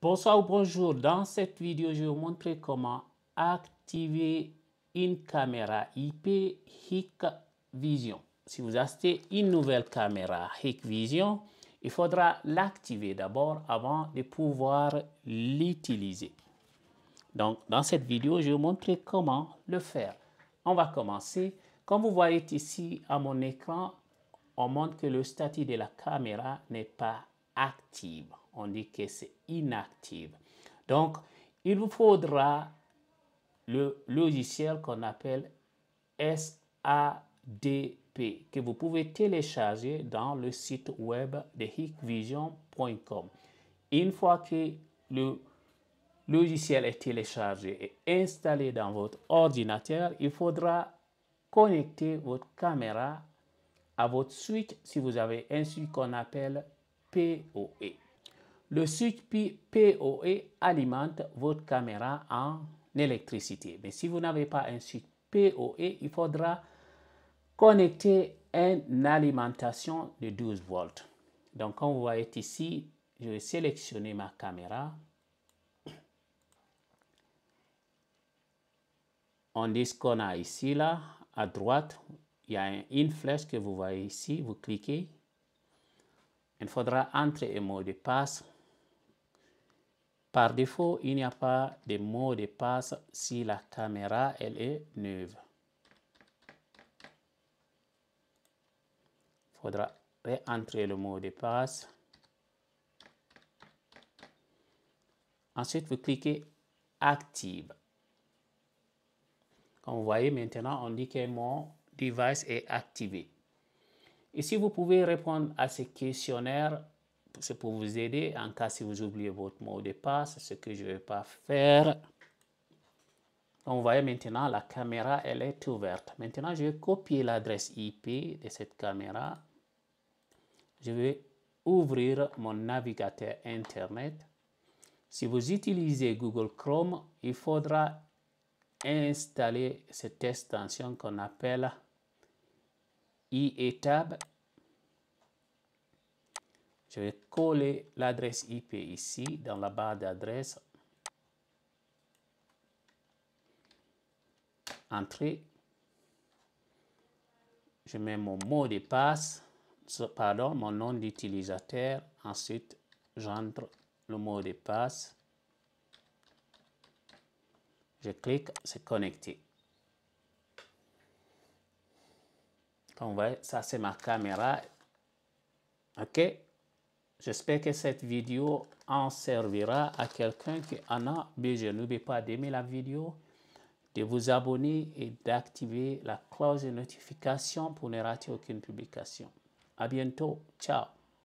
Bonsoir ou bonjour. Dans cette vidéo, je vais vous montrer comment activer une caméra IP Hikvision. Si vous achetez une nouvelle caméra Hikvision, il faudra l'activer d'abord avant de pouvoir l'utiliser. Donc, dans cette vidéo, je vais vous montrer comment le faire. On va commencer. Comme vous voyez ici à mon écran, on montre que le statut de la caméra n'est pas active. On dit que c'est inactive. Donc, il vous faudra le logiciel qu'on appelle SADP que vous pouvez télécharger dans le site web de hikvision.com. Une fois que le logiciel est téléchargé et installé dans votre ordinateur, il faudra connecter votre caméra à votre switch si vous avez un switch qu'on appelle PoE. Le switch PoE alimente votre caméra en électricité. Mais si vous n'avez pas un switch PoE, il faudra connecter une alimentation de 12 volts. Donc, comme vous voyez ici, je vais sélectionner ma caméra. On dit ce qu'on a ici, là, à droite, il y a une flèche que vous voyez ici. Vous cliquez il faudra entrer un mot de passe. Par défaut, il n'y a pas de mot de passe si la caméra elle est neuve. Il faudra réentrer le mot de passe. Ensuite, vous cliquez Active. Comme vous voyez maintenant, on dit que mon device est activé. Et si vous pouvez répondre à ce questionnaire, c'est pour vous aider en cas si vous oubliez votre mot de passe, ce que je ne vais pas faire. Donc, vous voyez maintenant, la caméra, elle est ouverte. Maintenant, je vais copier l'adresse IP de cette caméra. Je vais ouvrir mon navigateur Internet. Si vous utilisez Google Chrome, il faudra installer cette extension qu'on appelle I e tab. Je vais coller l'adresse IP ici dans la barre d'adresse. Entrée. Je mets mon mot de passe, pardon, mon nom d'utilisateur. Ensuite, j'entre le mot de passe. Je clique, c'est connecté. Donc, ça, c'est ma caméra. OK? J'espère que cette vidéo en servira à quelqu'un qui en a besoin. N'oubliez pas d'aimer la vidéo, de vous abonner et d'activer la cloche de notification pour ne rater aucune publication. À bientôt. Ciao.